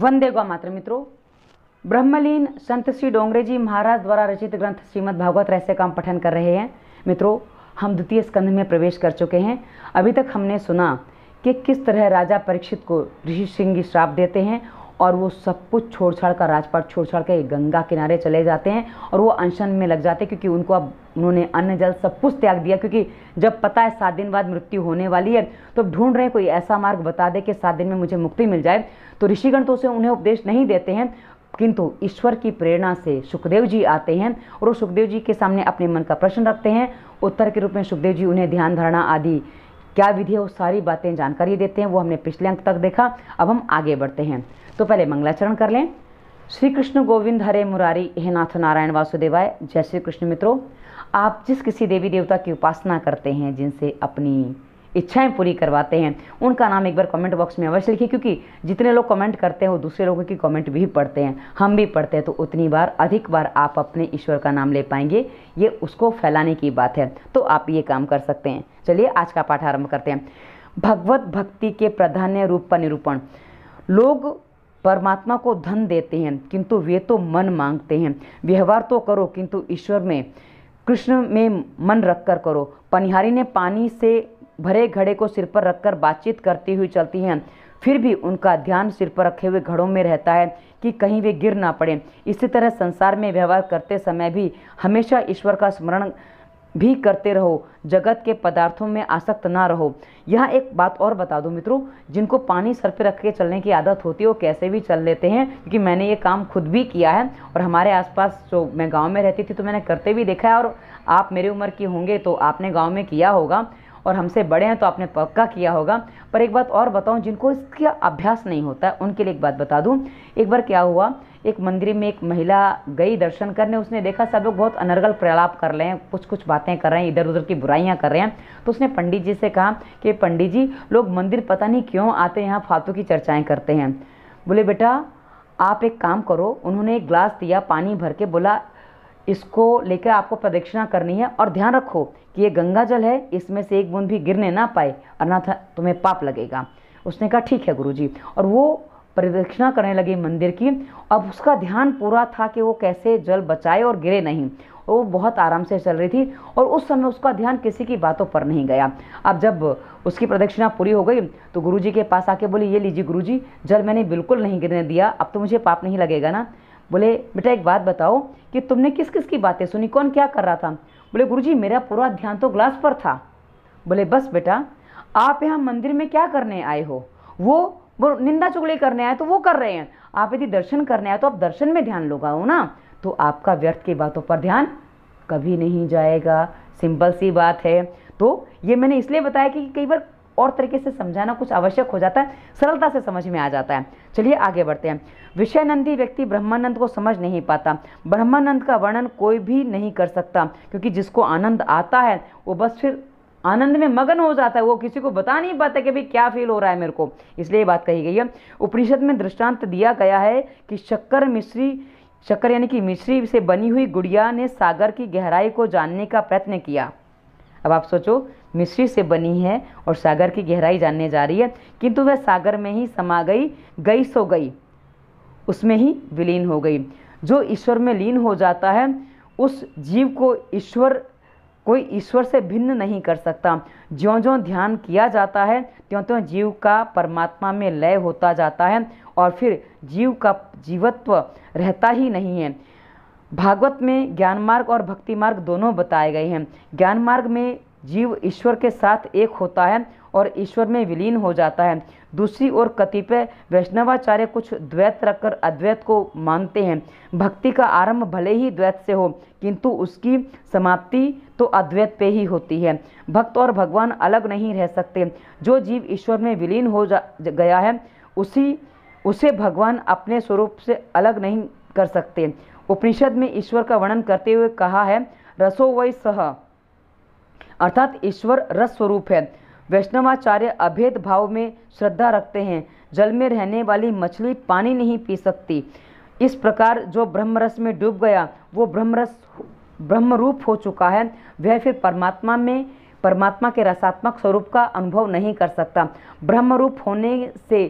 वंदेगा मात्र मित्रों ब्रह्मलीन संत श्री डोंगरे जी महाराज द्वारा रचित ग्रंथ श्रीमद् भागवत रहस्य का हम पठन कर रहे हैं मित्रों हम द्वितीय स्कंध में प्रवेश कर चुके हैं अभी तक हमने सुना कि किस तरह राजा परीक्षित को ऋषि सिंह श्राप देते हैं और वो सब कुछ छोड़ छाड़ कर राजपाट छोड़ छाड़ के गंगा किनारे चले जाते हैं और वो अनशन में लग जाते हैं क्योंकि उनको अब उन्होंने अन्न जल सब कुछ त्याग दिया क्योंकि जब पता है सात दिन बाद मृत्यु होने वाली है तो अब ढूंढ रहे हैं कोई ऐसा मार्ग बता दे कि सात दिन में मुझे मुक्ति मिल जाए तो ऋषिगण तो उसे उन्हें उपदेश नहीं देते हैं किंतु ईश्वर की प्रेरणा से सुखदेव जी आते हैं और वो सुखदेव जी के सामने अपने मन का प्रश्न रखते हैं उत्तर के रूप में सुखदेव जी उन्हें ध्यान धारणा आदि क्या विधि है वो सारी बातें जानकारी देते हैं वो हमने पिछले अंक तक देखा अब हम आगे बढ़ते हैं तो पहले मंगलाचरण कर लें श्री कृष्ण गोविंद हरे मुरारी हे नाथ नारायण वासुदेवाय जय श्री कृष्ण मित्रों आप जिस किसी देवी देवता की उपासना करते हैं जिनसे अपनी इच्छाएं पूरी करवाते हैं उनका नाम एक बार कमेंट बॉक्स में अवश्य लिखिए क्योंकि जितने लोग कमेंट करते हैं वो दूसरे लोगों की कमेंट भी पढ़ते हैं हम भी पढ़ते हैं तो उतनी बार अधिक बार आप अपने ईश्वर का नाम ले पाएंगे ये उसको फैलाने की बात है तो आप ये काम कर सकते हैं चलिए आज का पाठ आरम्भ करते हैं भगवत भक्ति के प्राधान्य रूप का निरूपण लोग परमात्मा को धन देते हैं किंतु वे तो मन मांगते हैं व्यवहार तो करो किंतु ईश्वर में कृष्ण में मन रखकर करो पनिहारी ने पानी से भरे घड़े को सिर पर रखकर बातचीत करती हुई चलती हैं फिर भी उनका ध्यान सिर पर रखे हुए घड़ों में रहता है कि कहीं वे गिर ना पड़ें इसी तरह संसार में व्यवहार करते समय भी हमेशा ईश्वर का स्मरण भी करते रहो जगत के पदार्थों में आसक्त ना रहो यह एक बात और बता दूं मित्रों जिनको पानी सर पर रख के चलने की आदत होती है वो कैसे भी चल लेते हैं क्योंकि मैंने ये काम खुद भी किया है और हमारे आसपास जो मैं गांव में रहती थी तो मैंने करते भी देखा है और आप मेरी उम्र की होंगे तो आपने गाँव में किया होगा और हमसे बड़े हैं तो आपने पक्का किया होगा पर एक बात और बताऊँ जिनको इसका अभ्यास नहीं होता है उनके लिए एक बात बता दूँ एक बार क्या हुआ एक मंदिर में एक महिला गई दर्शन करने उसने देखा सब लोग बहुत अनर्गल प्रलाप कर रहे हैं कुछ कुछ बातें कर रहे हैं इधर उधर की बुराइयां कर रहे हैं तो उसने पंडित जी से कहा कि पंडित जी लोग मंदिर पता नहीं क्यों आते हैं यहाँ फालतू की चर्चाएं करते हैं बोले बेटा आप एक काम करो उन्होंने एक ग्लास दिया पानी भर के बोला इसको लेकर आपको प्रदक्षिणा करनी है और ध्यान रखो कि ये गंगा जल है इसमें से एक बूंद भी गिरने ना पाए अन्यथा तुम्हें पाप लगेगा उसने कहा ठीक है गुरुजी और वो प्रदक्षिणा करने लगे मंदिर की अब उसका ध्यान पूरा था कि वो कैसे जल बचाए और गिरे नहीं और वो बहुत आराम से चल रही थी और उस समय उसका ध्यान किसी की बातों पर नहीं गया अब जब उसकी प्रदक्षिणा पूरी हो गई तो गुरुजी के पास आके बोली ये लीजिए गुरुजी जल मैंने बिल्कुल नहीं गिरने दिया अब तो मुझे पाप नहीं लगेगा ना बोले बेटा एक बात बताओ कि तुमने किस किस की बातें सुनी कौन क्या कर रहा था बोले गुरुजी मेरा पूरा ध्यान तो ग्लास पर था बोले बस बेटा आप यहाँ मंदिर में क्या करने आए हो वो वो निंदा चुगली करने आए तो वो कर रहे हैं आप यदि दर्शन करने आए तो आप दर्शन में ध्यान लगाओ ना तो आपका व्यर्थ की बातों पर ध्यान कभी नहीं जाएगा सिंपल सी बात है तो ये मैंने इसलिए बताया कि कई बार और तरीके से समझाना कुछ आवश्यक हो जाता है सरलता से समझ में आ जाता है चलिए आगे बढ़ते हैं विषयानंदी व्यक्ति ब्रह्मानंद को समझ नहीं पाता ब्रह्मानंद का वर्णन कोई भी नहीं कर सकता क्योंकि जिसको आनंद आता है वो बस फिर आनंद में मगन हो जाता है वो किसी को बता नहीं पाता कि भाई क्या फील हो रहा है मेरे को इसलिए बात कही गई है उपनिषद में दृष्टांत दिया गया है कि शक्कर मिश्री शक्कर यानी कि मिश्री से बनी हुई गुड़िया ने सागर की गहराई को जानने का प्रयत्न किया अब आप सोचो मिश्री से बनी है और सागर की गहराई जानने जा रही है किंतु वह सागर में ही समा गई गई सो गई उसमें ही विलीन हो गई जो ईश्वर में लीन हो जाता है उस जीव को ईश्वर कोई ईश्वर से भिन्न नहीं कर सकता ज्यों ज्यों ध्यान किया जाता है त्यों त्यों जीव का परमात्मा में लय होता जाता है और फिर जीव का जीवत्व रहता ही नहीं है भागवत में ज्ञान मार्ग और भक्ति मार्ग दोनों बताए गए हैं ज्ञान मार्ग में जीव ईश्वर के साथ एक होता है और ईश्वर में विलीन हो जाता है दूसरी ओर कतिपय वैष्णवाचार्य कुछ द्वैत रखकर अद्वैत को मानते हैं भक्ति का आरंभ भले ही द्वैत से हो किंतु उसकी समाप्ति तो अद्वैत पे ही होती है भक्त और भगवान अलग नहीं रह सकते जो जीव ईश्वर में विलीन हो जा गया है उसी उसे भगवान अपने स्वरूप से अलग नहीं कर सकते उपनिषद में ईश्वर का वर्णन करते हुए कहा है रसो वै सह अर्थात ईश्वर रस स्वरूप है वैष्णवाचार्य अभेद भाव में श्रद्धा रखते हैं जल में रहने वाली मछली पानी नहीं पी सकती इस प्रकार जो ब्रह्मरस में डूब गया वो ब्रह्मरस ब्रह्मरूप हो चुका है वह फिर परमात्मा में परमात्मा के रसात्मक स्वरूप का अनुभव नहीं कर सकता ब्रह्मरूप होने से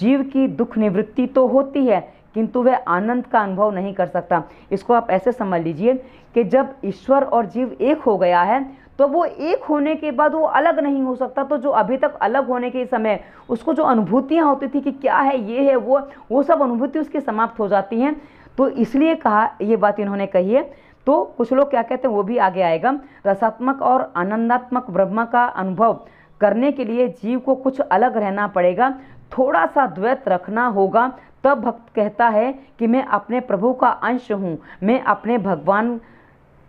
जीव की दुख निवृत्ति तो होती है किंतु वह आनंद का अनुभव नहीं कर सकता इसको आप ऐसे समझ लीजिए कि जब ईश्वर और जीव एक हो गया है तो वो एक होने के बाद वो अलग नहीं हो सकता तो जो अभी तक अलग होने के समय उसको जो अनुभूतियाँ होती थी कि क्या है ये है वो वो सब अनुभूति उसकी समाप्त हो जाती हैं तो इसलिए कहा ये बात इन्होंने कही है तो कुछ लोग क्या कहते हैं वो भी आगे आएगा रसात्मक और आनंदात्मक ब्रह्म का अनुभव करने के लिए जीव को कुछ अलग रहना पड़ेगा थोड़ा सा द्वैत रखना होगा तब भक्त कहता है कि मैं अपने प्रभु का अंश हूँ मैं अपने भगवान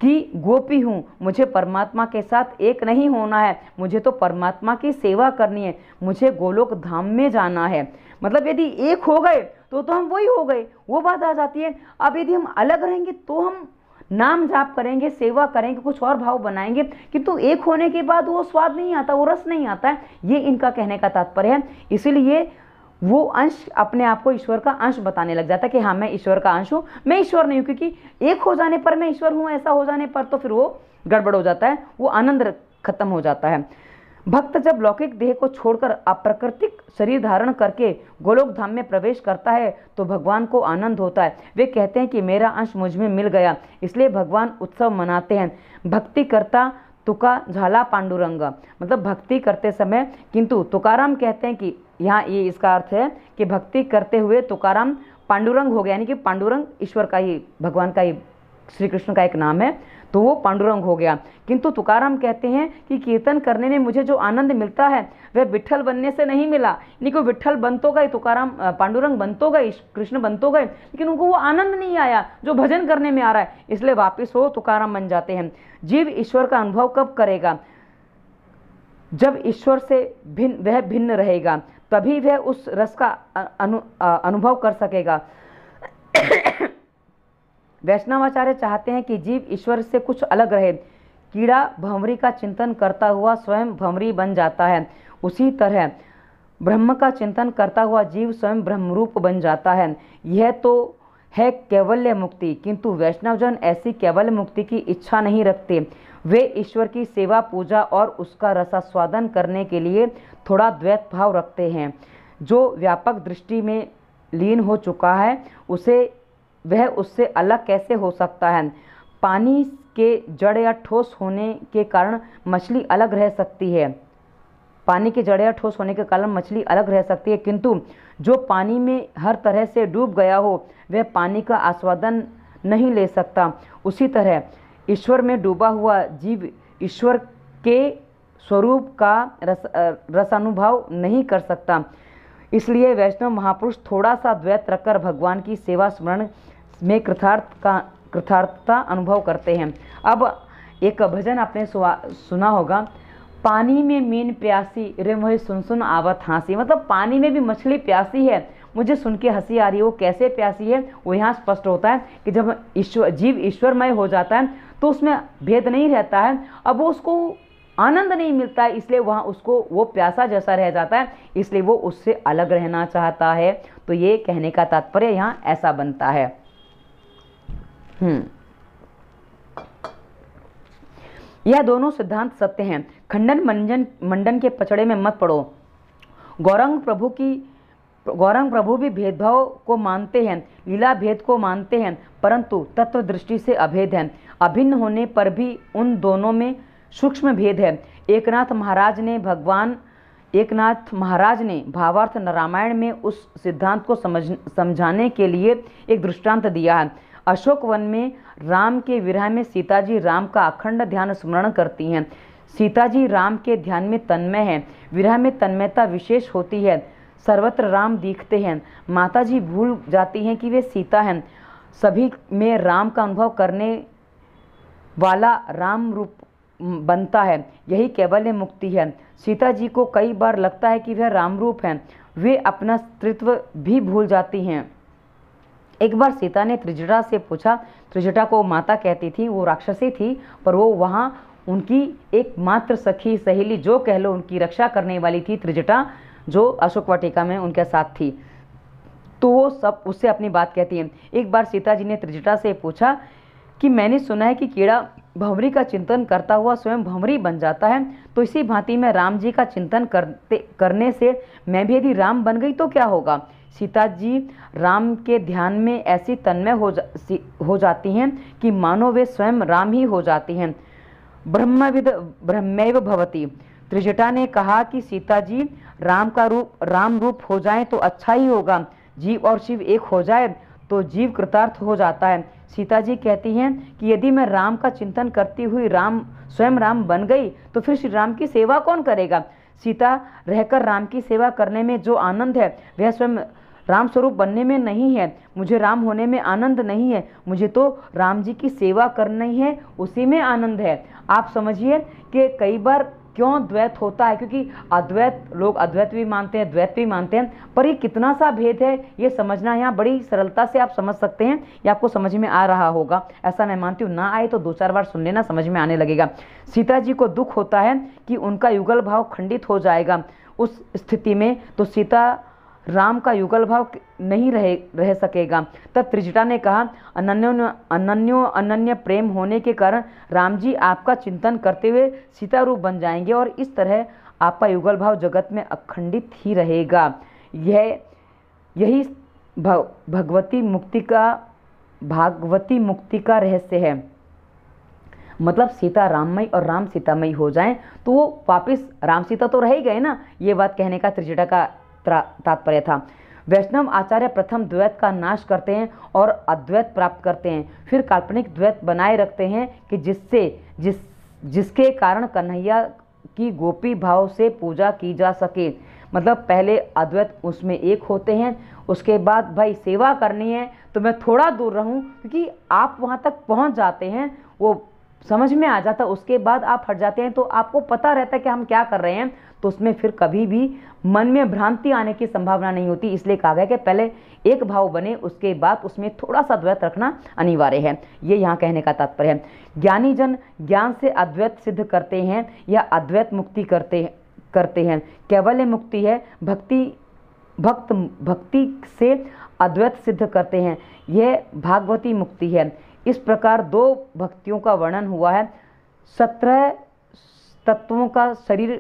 की गोपी हूँ मुझे परमात्मा के साथ एक नहीं होना है मुझे तो परमात्मा की सेवा करनी है मुझे गोलोक धाम में जाना है मतलब यदि एक हो गए तो तो हम वही हो गए वो बात आ जाती है अब यदि हम अलग रहेंगे तो हम नाम जाप करेंगे सेवा करेंगे कुछ और भाव बनाएंगे किंतु तो एक होने के बाद वो स्वाद नहीं आता वो रस नहीं आता है ये इनका कहने का तात्पर्य है इसीलिए वो अंश अपने आप को ईश्वर का अंश बताने लग जाता है कि हाँ मैं ईश्वर का अंश हूँ मैं ईश्वर नहीं हूँ क्योंकि एक हो जाने पर मैं ईश्वर हूँ ऐसा हो जाने पर तो फिर वो गड़बड़ हो जाता है वो आनंद खत्म हो जाता है भक्त जब लौकिक देह को छोड़कर अप्राकृतिक शरीर धारण करके गोलोक धाम में प्रवेश करता है तो भगवान को आनंद होता है वे कहते हैं कि मेरा अंश मुझ में मिल गया इसलिए भगवान उत्सव मनाते हैं भक्ति करता तुका झाला पांडुरंग मतलब भक्ति करते समय किंतु तुकाराम कहते हैं कि यहाँ ये इसका अर्थ है कि भक्ति करते हुए तुकाराम पांडुरंग हो गया यानी कि पांडुरंग ईश्वर का ही भगवान का ही श्री कृष्ण का एक नाम है तो वो पांडुरंग हो गया किंतु तुकाराम कहते हैं कि कीर्तन करने में मुझे जो आनंद मिलता है वह विठल बनने से नहीं मिला यानी कि विठल बन तो गए तुकाराम पांडुरंग बन तो गए कृष्ण बन तो गए लेकिन उनको वो आनंद नहीं आया जो भजन करने में आ रहा है इसलिए वापस वो तुकाराम बन जाते हैं जीव ईश्वर का अनुभव कब करेगा जब ईश्वर से भिन्न वह भिन्न रहेगा तभी वह उस रस का अनु, अनुभव कर सकेगा वैष्णवाचार्य चाहते हैं कि जीव ईश्वर से कुछ अलग रहे कीड़ा भंवरी का चिंतन करता हुआ स्वयं भंवरी बन जाता है उसी तरह ब्रह्म का चिंतन करता हुआ जीव स्वयं ब्रह्मरूप बन जाता है यह तो है केवल्य मुक्ति किंतु वैष्णवजन ऐसी केवल मुक्ति की इच्छा नहीं रखते वे ईश्वर की सेवा पूजा और उसका रसास्वादन करने के लिए थोड़ा द्वैत भाव रखते हैं जो व्यापक दृष्टि में लीन हो चुका है उसे वह उससे अलग कैसे हो सकता है पानी के जड़ या ठोस होने के कारण मछली अलग रह सकती है पानी के जड़ या ठोस होने के कारण मछली अलग रह सकती है किंतु जो पानी में हर तरह से डूब गया हो वह पानी का आस्वादन नहीं ले सकता उसी तरह ईश्वर में डूबा हुआ जीव ईश्वर के स्वरूप का रस रसानुभाव नहीं कर सकता इसलिए वैष्णव महापुरुष थोड़ा सा द्वैत रखकर भगवान की सेवा स्मरण में कृथार्थ का कृथार्थता अनुभव करते हैं अब एक भजन आपने सुना होगा पानी में मीन प्यासी रे मुझे सुन सुन आवत हाँसी मतलब पानी में भी मछली प्यासी है मुझे सुन के हंसी आ रही है वो कैसे प्यासी है वो यहाँ स्पष्ट होता है कि जब ईश्वर जीव ईश्वरमय हो जाता है तो उसमें भेद नहीं रहता है अब वो उसको आनंद नहीं मिलता है इसलिए वहाँ उसको वो प्यासा जैसा रह जाता है इसलिए वो उससे अलग रहना चाहता है तो ये कहने का तात्पर्य यहाँ ऐसा बनता है हम्म। यह दोनों सिद्धांत सत्य हैं खंडन मंजन मंडन के पचड़े में मत पड़ो गौरंग प्रभु की गौरंग प्रभु भी भेदभाव को मानते हैं लीला भेद को मानते हैं परंतु तत्व दृष्टि से अभेद हैं अभिन्न होने पर भी उन दोनों में सूक्ष्म भेद है एकनाथ महाराज ने भगवान एकनाथ महाराज ने भावार्थ रामायण में उस सिद्धांत को समझ समझाने के लिए एक दृष्टांत दिया है अशोक वन में राम के विरह में सीता जी राम का अखंड ध्यान स्मरण करती हैं सीता जी राम के ध्यान में तन्मय हैं विरह में तन्मयता विशेष होती है सर्वत्र राम दिखते हैं माता जी भूल जाती हैं कि वे सीता हैं सभी में राम का अनुभव करने वाला राम रूप बनता है यही केवल मुक्ति है सीता जी को कई बार लगता है कि वह राम रूप हैं वे अपना स्त्रित्व भी भूल जाती हैं एक बार सीता ने त्रिजटा से पूछा त्रिजटा को माता कहती थी वो राक्षसी थी पर वो वहाँ उनकी एकमात्र सखी सहेली जो कह लो उनकी रक्षा करने वाली थी त्रिजटा जो अशोक वाटिका में उनके साथ थी तो वो सब उससे अपनी बात कहती हैं एक बार सीता जी ने त्रिजटा से पूछा कि मैंने सुना है कि कीड़ा भंवरी का चिंतन करता हुआ स्वयं भंवरी बन जाता है तो इसी भांति में राम जी का चिंतन करते करने से मैं भी यदि राम बन गई तो क्या होगा सीता जी राम के ध्यान में ऐसी तन्मय हो जा हो जाती हैं कि मानो वे स्वयं राम ही हो जाती हैं ब्रह्मविद ब्रह्मैव भवती त्रिजटा ने कहा कि सीता जी राम का रूप राम रूप हो जाए तो अच्छा ही होगा जीव और शिव एक हो जाए तो जीव कृतार्थ हो जाता है सीता जी कहती हैं कि यदि मैं राम का चिंतन करती हुई राम स्वयं राम बन गई तो फिर श्री राम की सेवा कौन करेगा सीता रहकर राम की सेवा करने में जो आनंद है वह स्वयं राम स्वरूप बनने में नहीं है मुझे राम होने में आनंद नहीं है मुझे तो राम जी की सेवा करनी है उसी में आनंद है आप समझिए कि कई बार क्यों द्वैत होता है क्योंकि अद्वैत लोग अद्वैत भी मानते हैं द्वैत भी मानते हैं पर ये कितना सा भेद है ये समझना यहाँ बड़ी सरलता से आप समझ सकते हैं ये आपको समझ में आ रहा होगा ऐसा मैं मानती हूँ ना आए तो दो चार बार सुन लेना समझ में आने लगेगा सीता जी को दुख होता है कि उनका युगल भाव खंडित हो जाएगा उस स्थिति में तो सीता राम का युगल भाव नहीं रहे रह सकेगा तब त्रिजटा ने कहा अनन्यो अनन्यो अनन्य प्रेम होने के कारण राम जी आपका चिंतन करते हुए सीता रूप बन जाएंगे और इस तरह आपका युगल भाव जगत में अखंडित ही रहेगा यह यही भगवती मुक्ति का भागवती मुक्ति का रहस्य है मतलब सीता राममय और राम सीतामय हो जाएं तो वो वापस राम सीता तो रह ही गए ना ये बात कहने का त्रिजटा का तात्पर्य था वैष्णव आचार्य प्रथम द्वैत का नाश करते हैं और अद्वैत प्राप्त करते हैं फिर काल्पनिक द्वैत बनाए रखते हैं कि जिससे जिस जिसके कारण कन्हैया की गोपी भाव से पूजा की जा सके मतलब पहले अद्वैत उसमें एक होते हैं उसके बाद भाई सेवा करनी है तो मैं थोड़ा दूर रहूं क्योंकि आप वहां तक पहुंच जाते हैं वो समझ में आ जाता उसके बाद आप हट जाते हैं तो आपको पता रहता है कि हम क्या कर रहे हैं तो उसमें फिर कभी भी मन में भ्रांति आने की संभावना नहीं होती इसलिए कहा गया कि पहले एक भाव बने उसके बाद उसमें थोड़ा सा द्वैत रखना अनिवार्य है ये यहाँ कहने का तात्पर्य है ज्ञानी जन ज्ञान से अद्वैत सिद्ध करते हैं या अद्वैत मुक्ति करते करते हैं केवल मुक्ति है भक्ति भक्त भक्ति से अद्वैत सिद्ध करते हैं यह भागवती मुक्ति है इस प्रकार दो भक्तियों का वर्णन हुआ है सत्रह तत्वों का शरीर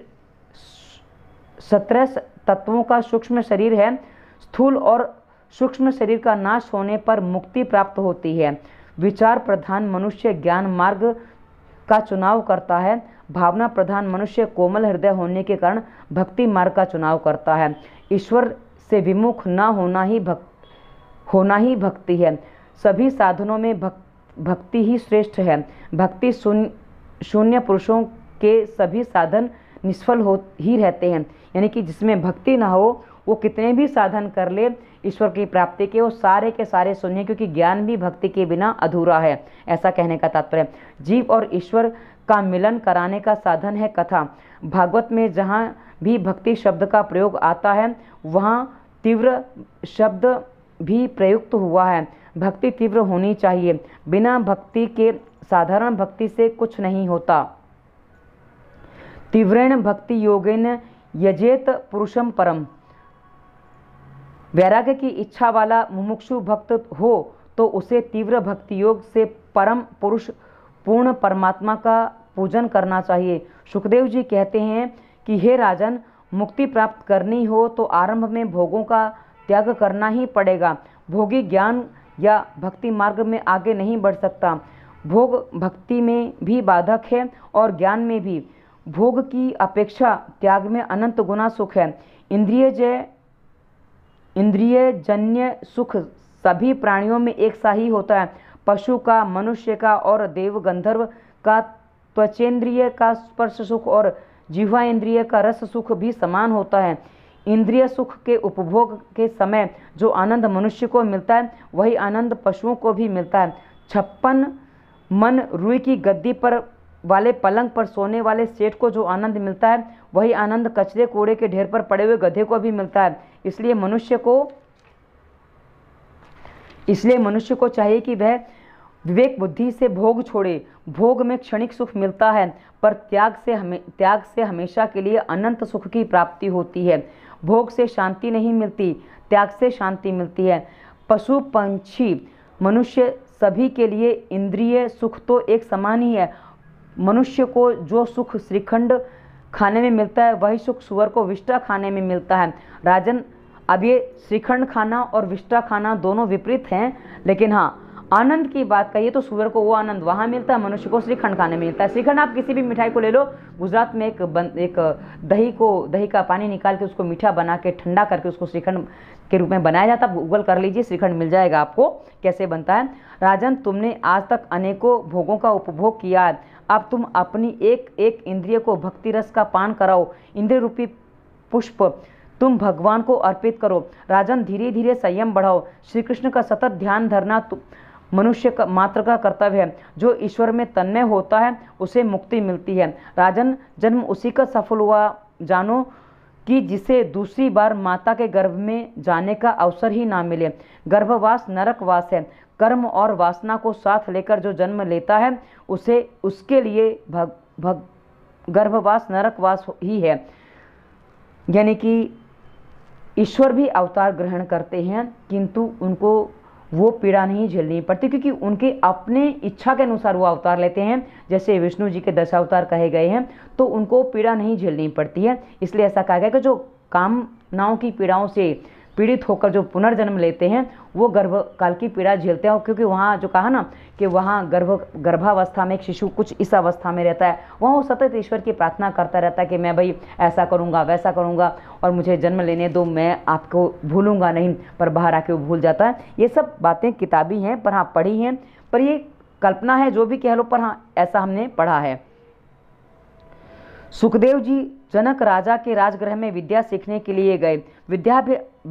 सत्रह तत्वों का सूक्ष्म शरीर है स्थूल और सूक्ष्म शरीर का नाश होने पर मुक्ति प्राप्त होती है विचार प्रधान मनुष्य ज्ञान मार्ग का चुनाव करता है भावना प्रधान मनुष्य कोमल हृदय होने के कारण भक्ति मार्ग का चुनाव करता है ईश्वर से विमुख न होना ही भक्त होना ही भक्ति है सभी साधनों में भक्ति भक्ति ही श्रेष्ठ है भक्ति शून्य पुरुषों के सभी साधन निष्फल हो ही रहते हैं यानी कि जिसमें भक्ति ना हो वो कितने भी साधन कर ले ईश्वर की प्राप्ति के वो सारे के सारे शून्य क्योंकि ज्ञान भी भक्ति के बिना अधूरा है ऐसा कहने का तात्पर्य जीव और ईश्वर का मिलन कराने का साधन है कथा भागवत में जहाँ भी भक्ति शब्द का प्रयोग आता है वहाँ तीव्र शब्द भी प्रयुक्त हुआ है भक्ति तीव्र होनी चाहिए बिना भक्ति के साधारण भक्ति से कुछ नहीं होता तीव्रेण भक्ति योगेन यजेत पुरुषम परम वैराग्य की इच्छा वाला मुमुक्षु भक्त हो तो उसे तीव्र भक्ति योग से परम पुरुष पूर्ण परमात्मा का पूजन करना चाहिए सुखदेव जी कहते हैं कि हे राजन मुक्ति प्राप्त करनी हो तो आरंभ में भोगों का त्याग करना ही पड़ेगा भोगी ज्ञान या भक्ति मार्ग में आगे नहीं बढ़ सकता भोग भक्ति में भी बाधक है और ज्ञान में भी भोग की अपेक्षा त्याग में अनंत गुना सुख है इंद्रिय जय इंद्रिय जन्य सुख सभी प्राणियों में एक सा ही होता है पशु का मनुष्य का और देव गंधर्व का त्वचेंद्रिय का स्पर्श सुख और जीवा इंद्रिय का रस सुख भी समान होता है इंद्रिय सुख के उपभोग के समय जो आनंद मनुष्य को मिलता है वही आनंद पशुओं को भी मिलता है छप्पन मन रुई की गद्दी पर वाले पलंग पर सोने वाले सेठ को जो आनंद मिलता है वही आनंद कचरे कूड़े के ढेर पर पड़े हुए गधे को भी मिलता है इसलिए मनुष्य को इसलिए मनुष्य को चाहिए कि वह विवेक बुद्धि से भोग छोड़े भोग में क्षणिक सुख मिलता है पर त्याग से हमें त्याग से हमेशा के लिए अनंत सुख की प्राप्ति होती है भोग से शांति नहीं मिलती त्याग से शांति मिलती है पशु पंछी मनुष्य सभी के लिए इंद्रिय सुख तो एक समान ही है मनुष्य को जो सुख श्रीखंड खाने में मिलता है वही सुख सुअर को विष्टा खाने में मिलता है राजन अब ये श्रीखंड खाना और विष्टा खाना दोनों विपरीत हैं लेकिन हाँ आनंद की बात कहिए तो सूर्य को वो आनंद वहाँ मिलता है मनुष्य को श्रीखंड खाने में मिलता है श्रीखंड आप किसी भी मिठाई को ले लो गुजरात में एक बन, एक दही को दही का पानी निकाल के उसको मीठा बना के ठंडा करके उसको श्रीखंड के रूप में बनाया जाता है गूगल कर लीजिए श्रीखंड मिल जाएगा आपको कैसे बनता है राजन तुमने आज तक अनेकों भोगों का उपभोग किया है अब तुम अपनी एक एक इंद्रिय को भक्ति रस का पान कराओ इंद्र रूपी पुष्प तुम भगवान को अर्पित करो राजन धीरे धीरे संयम बढ़ाओ श्री कृष्ण का सतत ध्यान धरना मनुष्य का मात्र का कर्तव्य है जो ईश्वर में तन्मय होता है उसे मुक्ति मिलती है राजन जन्म उसी का सफल हुआ जानो कि जिसे दूसरी बार माता के गर्भ में जाने का अवसर ही ना मिले गर्भवास नरकवास है कर्म और वासना को साथ लेकर जो जन्म लेता है उसे उसके लिए भग भग गर्भवास नरकवास ही है यानी कि ईश्वर भी अवतार ग्रहण करते हैं किंतु उनको वो पीड़ा नहीं झेलनी पड़ती क्योंकि उनके अपने इच्छा के अनुसार वो अवतार लेते हैं जैसे विष्णु जी के दशा अवतार कहे गए हैं तो उनको पीड़ा नहीं झेलनी पड़ती है इसलिए ऐसा कहा गया कि जो कामनाओं की पीड़ाओं से पीड़ित होकर जो पुनर्जन्म लेते हैं वो गर्भकाल की पीड़ा झेलते हैं क्योंकि वहाँ जो कहा ना कि वहाँ गर्भ गर्भावस्था में एक शिशु कुछ इस अवस्था में रहता है वहाँ वो सतत ईश्वर की प्रार्थना करता रहता है कि मैं भाई ऐसा करूँगा वैसा करूँगा और मुझे जन्म लेने दो मैं आपको भूलूँगा नहीं पर बाहर आके वो भूल जाता है ये सब बातें किताबी हैं पर हाँ पढ़ी हैं पर ये कल्पना है जो भी कह लो पर हाँ ऐसा हमने पढ़ा है सुखदेव जी जनक राजा के राजगृह में विद्या सीखने के लिए गए विद्या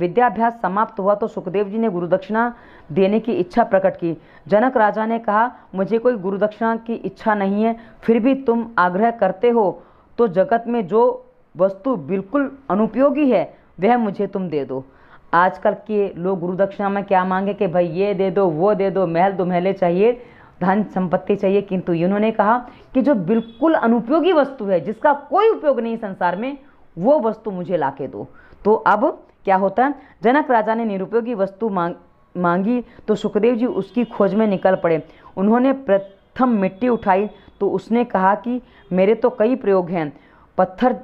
विद्याभ्यास समाप्त हुआ तो सुखदेव जी ने गुरुदक्षिणा देने की इच्छा प्रकट की जनक राजा ने कहा मुझे कोई गुरुदक्षिणा की इच्छा नहीं है फिर भी तुम आग्रह करते हो तो जगत में जो वस्तु बिल्कुल अनुपयोगी है वह मुझे तुम दे दो आजकल के लोग गुरुदक्षिणा में क्या मांगे कि भाई ये दे दो वो दे दो महल दो तो महले चाहिए धन संपत्ति चाहिए किंतु इन्होंने कहा कि जो बिल्कुल अनुपयोगी वस्तु है जिसका कोई उपयोग नहीं संसार में वो वस्तु मुझे ला के दो तो अब क्या होता जनक राजा ने निरुपयोगी वस्तु मांग मांगी तो सुखदेव जी उसकी खोज में निकल पड़े उन्होंने प्रथम मिट्टी उठाई तो उसने कहा कि मेरे तो कई प्रयोग हैं पत्थर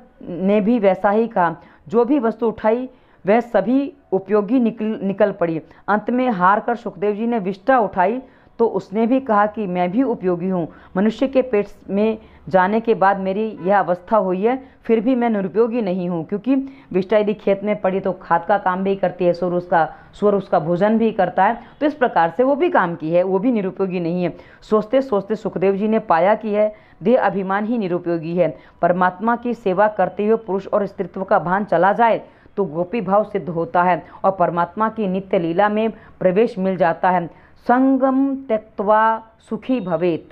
ने भी वैसा ही कहा जो भी वस्तु उठाई वह सभी उपयोगी निकल निकल पड़ी अंत में हार कर सुखदेव जी ने विष्टा उठाई तो उसने भी कहा कि मैं भी उपयोगी हूँ मनुष्य के पेट में जाने के बाद मेरी यह अवस्था हुई है फिर भी मैं निरुपयोगी नहीं हूँ क्योंकि विष्टा यदि खेत में पड़ी तो खाद का काम भी करती है स्वर उसका स्वर उसका भोजन भी करता है तो इस प्रकार से वो भी काम की है वो भी निरुपयोगी नहीं है सोचते सोचते सुखदेव जी ने पाया कि है देह अभिमान ही निरुपयोगी है परमात्मा की सेवा करते हुए पुरुष और स्त्रित्व का भान चला जाए तो गोपी भाव सिद्ध होता है और परमात्मा की नित्य लीला में प्रवेश मिल जाता है संगम त्यक्वा सुखी भवेत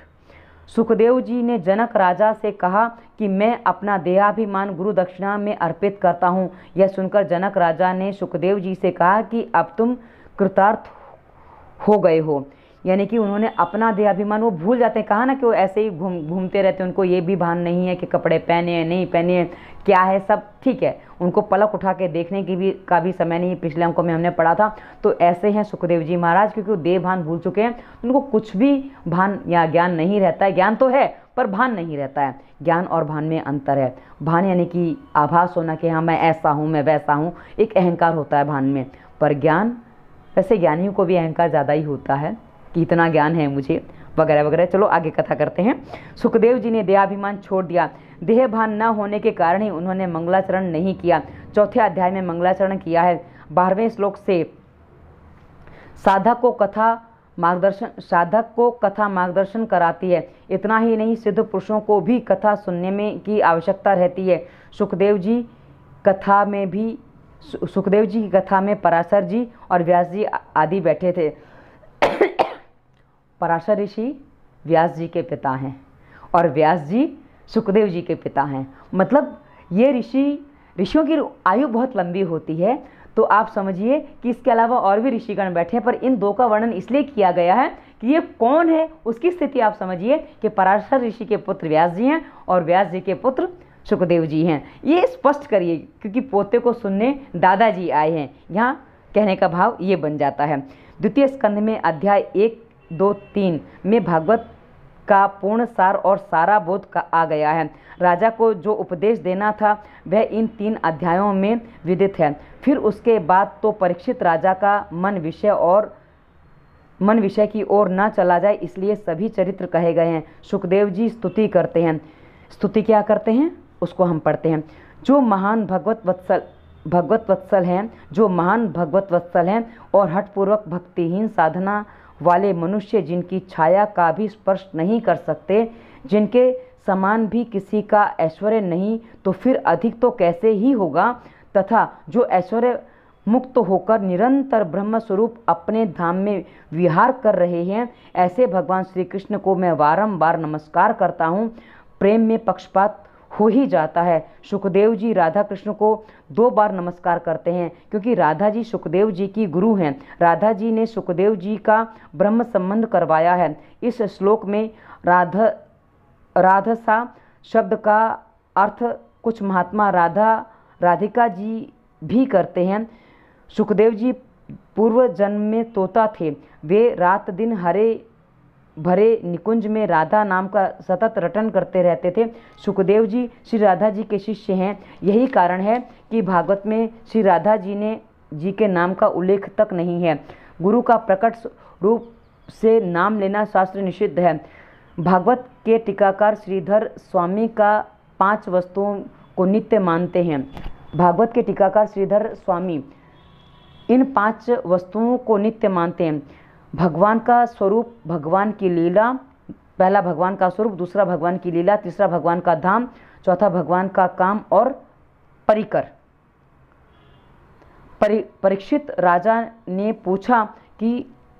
सुखदेव जी ने जनक राजा से कहा कि मैं अपना देहाभिमान गुरु दक्षिणा में अर्पित करता हूँ यह सुनकर जनक राजा ने सुखदेव जी से कहा कि अब तुम कृतार्थ हो गए हो यानी कि उन्होंने अपना देह अभिमान वो भूल जाते हैं कहा ना कि वो ऐसे ही घूम घूमते रहते हैं उनको ये भी भान नहीं है कि कपड़े पहने हैं नहीं पहने हैं क्या है सब ठीक है उनको पलक उठा के देखने की भी का भी समय नहीं पिछले अंकों में हमने पढ़ा था तो ऐसे हैं सुखदेव जी महाराज क्योंकि वो देह भान भूल चुके हैं तो उनको कुछ भी भान या ज्ञान नहीं रहता है ज्ञान तो है पर भान नहीं रहता है ज्ञान और भान में अंतर है भान यानी कि आभास होना कि हाँ मैं ऐसा हूँ मैं वैसा हूँ एक अहंकार होता है भान में पर ज्ञान वैसे ज्ञानियों को भी अहंकार ज़्यादा ही होता है कि इतना ज्ञान है मुझे वगैरह वगैरह चलो आगे कथा करते हैं सुखदेव जी ने देहाभिमान छोड़ दिया देह भान न होने के कारण ही उन्होंने मंगलाचरण नहीं किया चौथे अध्याय में मंगलाचरण किया है बारहवें श्लोक से साधक को कथा मार्गदर्शन साधक को कथा मार्गदर्शन कराती है इतना ही नहीं सिद्ध पुरुषों को भी कथा सुनने में की आवश्यकता रहती है सुखदेव जी कथा में भी सुखदेव जी की कथा में पराशर जी और व्यास जी आदि बैठे थे पराशर ऋषि व्यास जी के पिता हैं और व्यास जी सुखदेव जी के पिता हैं मतलब ये ऋषि ऋषियों की आयु बहुत लंबी होती है तो आप समझिए कि इसके अलावा और भी ऋषिगण बैठे हैं पर इन दो का वर्णन इसलिए किया गया है कि ये कौन है उसकी स्थिति आप समझिए कि पराशर ऋषि के पुत्र व्यास जी हैं और व्यास जी के पुत्र सुखदेव जी हैं ये स्पष्ट करिए क्योंकि पोते को सुनने दादाजी आए हैं यहाँ कहने का भाव ये बन जाता है द्वितीय स्कंध में अध्याय एक दो तीन में भागवत का पूर्ण सार और सारा बोध का आ गया है राजा को जो उपदेश देना था वह इन तीन अध्यायों में विदित है फिर उसके बाद तो परीक्षित राजा का मन विषय और मन विषय की ओर ना चला जाए इसलिए सभी चरित्र कहे गए हैं सुखदेव जी स्तुति करते हैं स्तुति क्या करते हैं उसको हम पढ़ते हैं जो महान भगवत वत्सल भगवत वत्सल हैं जो महान भगवत वत्सल हैं और हठपूर्वक भक्तिहीन साधना वाले मनुष्य जिनकी छाया का भी स्पर्श नहीं कर सकते जिनके समान भी किसी का ऐश्वर्य नहीं तो फिर अधिक तो कैसे ही होगा तथा जो ऐश्वर्य मुक्त होकर निरंतर ब्रह्म स्वरूप अपने धाम में विहार कर रहे हैं ऐसे भगवान श्री कृष्ण को मैं वारंबार नमस्कार करता हूँ प्रेम में पक्षपात हो ही जाता है सुखदेव जी राधा कृष्ण को दो बार नमस्कार करते हैं क्योंकि राधा जी सुखदेव जी की गुरु हैं राधा जी ने सुखदेव जी का ब्रह्म संबंध करवाया है इस श्लोक में राधा राधसा शब्द का अर्थ कुछ महात्मा राधा राधिका जी भी करते हैं सुखदेव जी पूर्व जन्म में तोता थे वे रात दिन हरे भरे निकुंज में राधा नाम का सतत रटन करते रहते थे सुखदेव जी श्री राधा जी के शिष्य हैं यही कारण है कि भागवत में श्री राधा जी ने जी के नाम का उल्लेख तक नहीं है गुरु का प्रकट रूप से नाम लेना शास्त्र निषिद्ध है भागवत के टीकाकार श्रीधर स्वामी का पांच वस्तुओं को नित्य मानते हैं भागवत के टीकाकार श्रीधर स्वामी इन पांच वस्तुओं को नित्य मानते हैं भगवान का स्वरूप भगवान की लीला पहला भगवान का स्वरूप दूसरा भगवान की लीला तीसरा भगवान का धाम चौथा भगवान का काम और परिकर परि, परीक्षित राजा ने पूछा कि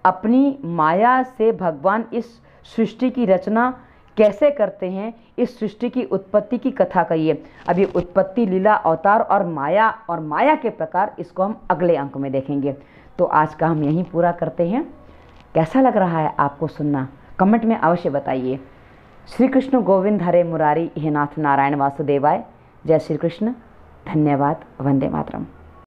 अपनी माया से भगवान इस सृष्टि की रचना कैसे करते हैं इस सृष्टि की उत्पत्ति की कथा कहिए अभी उत्पत्ति लीला अवतार और माया और माया के प्रकार इसको हम अगले अंक में देखेंगे तो आज का हम यहीं पूरा करते हैं कैसा लग रहा है आपको सुनना कमेंट में अवश्य बताइए श्री कृष्ण गोविंद हरे मुरारी हे नाथ नारायण वासुदेवाय जय श्री कृष्ण धन्यवाद वंदे मातरम